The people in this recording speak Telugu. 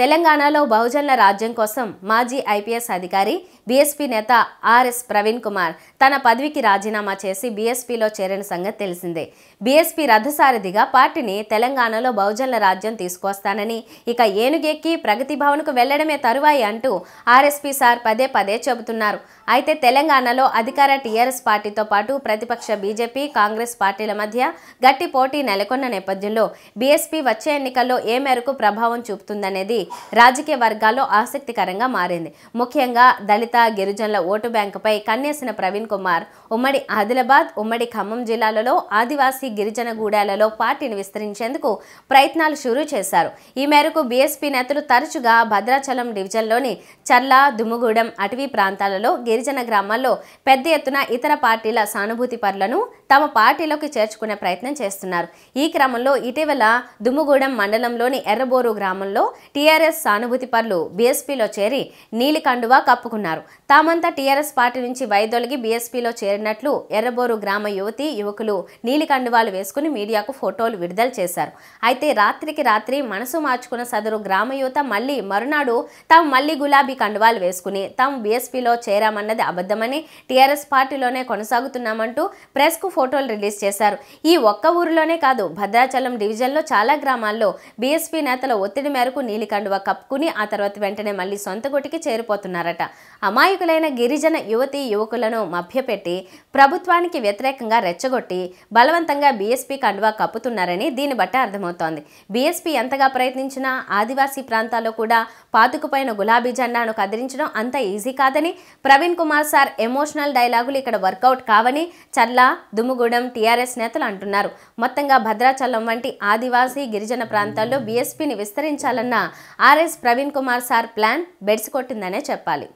తెలంగాణలో బహుజన రాజ్యం కోసం మాజీ ఐపీఎస్ అధికారి బీఎస్పీ నేత ఆర్ఎస్ ప్రవీణ్ కుమార్ తన పదవికి రాజీనామా చేసి బీఎస్పీలో చేరిన సంగతి తెలిసిందే బీఎస్పీ రథసారథిగా పార్టీని తెలంగాణలో బహుజనుల రాజ్యం తీసుకొస్తానని ఇక ఏనుగెక్కి ప్రగతి భవన్కు వెళ్లడమే తరువాయి అంటూ ఆర్ఎస్పీ సార్ పదే పదే చెబుతున్నారు అయితే తెలంగాణలో అధికార టీఆర్ఎస్ పార్టీతో పాటు ప్రతిపక్ష బీజేపీ కాంగ్రెస్ పార్టీల మధ్య గట్టి పోటీ నెలకొన్న నేపథ్యంలో బీఎస్పీ వచ్చే ఎన్నికల్లో ఏ మేరకు ప్రభావం చూపుతుందనేది రాజకీయ వర్గాల్లో ఆసక్తికరంగా మారింది ముఖ్యంగా దళిత గిరిజనుల ఓటు బ్యాంకుపై కన్నేసిన ప్రవీణ్ కుమార్ ఉమ్మడి ఆదిలాబాద్ ఉమ్మడి ఖమ్మం జిల్లాలలో ఆదివాసీ గిరిజన గూడాలలో పార్టీని విస్తరించేందుకు ప్రయత్నాలు షురు చేశారు ఈ మేరకు బీఎస్పీ నేతలు తరచుగా భద్రాచలం డివిజన్లోని చర్ల దుమ్ముగూడెం అటవీ ప్రాంతాలలో గిరిజన గ్రామాల్లో పెద్ద ఎత్తున ఇతర పార్టీల సానుభూతి పరులను తమ పార్టీలోకి చేర్చుకునే ప్రయత్నం చేస్తున్నారు ఈ క్రమంలో ఇటీవల దుమ్ముగూడెం మండలంలోని ఎర్రబోరు గ్రామంలో టీఆర్ టీఆర్ఎస్ సానుభూతి పనులు బీఎస్పీలో చేరి నీలి కండువా కప్పుకున్నారు తామంతా టీఆర్ఎస్ పార్టీ నుంచి వైదొలిగి బీఎస్పీలో చేరినట్లు ఎర్రబోరు గ్రామ యువతి యువకులు నీలి కండువాలు వేసుకుని మీడియాకు ఫోటోలు విడుదల చేశారు అయితే రాత్రికి రాత్రి మనసు మార్చుకున్న సదరు గ్రామ యువత మళ్లీ మరునాడు తాము మళ్లీ గులాబీ కండువాలు వేసుకుని తాము బీఎస్పీలో చేరామన్నది అబద్ధమని టీఆర్ఎస్ పార్టీలోనే కొనసాగుతున్నామంటూ ప్రెస్కు ఫోటోలు రిలీజ్ చేశారు ఈ ఒక్క ఊరిలోనే కాదు భద్రాచలం డివిజన్లో చాలా గ్రామాల్లో బీఎస్పీ నేతల ఒత్తిడి మేరకు నీలికండు కండువా కప్పుకుని ఆ తర్వాత వెంటనే మళ్ళీ సొంత గుటికి చేరిపోతున్నారట అమాయకులైన గిరిజన యువతి యువకులను మభ్యపెట్టి ప్రభుత్వానికి వ్యతిరేకంగా రెచ్చగొట్టి బలవంతంగా బీఎస్పీ కండువా కప్పుతున్నారని దీన్ని బట్టి అర్థమవుతోంది బీఎస్పీ ఎంతగా ప్రయత్నించినా ఆదివాసీ ప్రాంతాల్లో కూడా పాతుకుపోయిన గులాబీ జెండాను కదిలించడం అంత ఈజీ కాదని ప్రవీణ్ కుమార్ సార్ ఎమోషనల్ డైలాగులు ఇక్కడ వర్కౌట్ కావని చర్ల దుమ్ముగూడెం టీఆర్ఎస్ నేతలు అంటున్నారు మొత్తంగా భద్రాచలం వంటి ఆదివాసీ గిరిజన ప్రాంతాల్లో బీఎస్పీని విస్తరించాలన్న RS Praveen Kumar sir plan బెడ్స్ కొట్టిందనే చెప్పాలి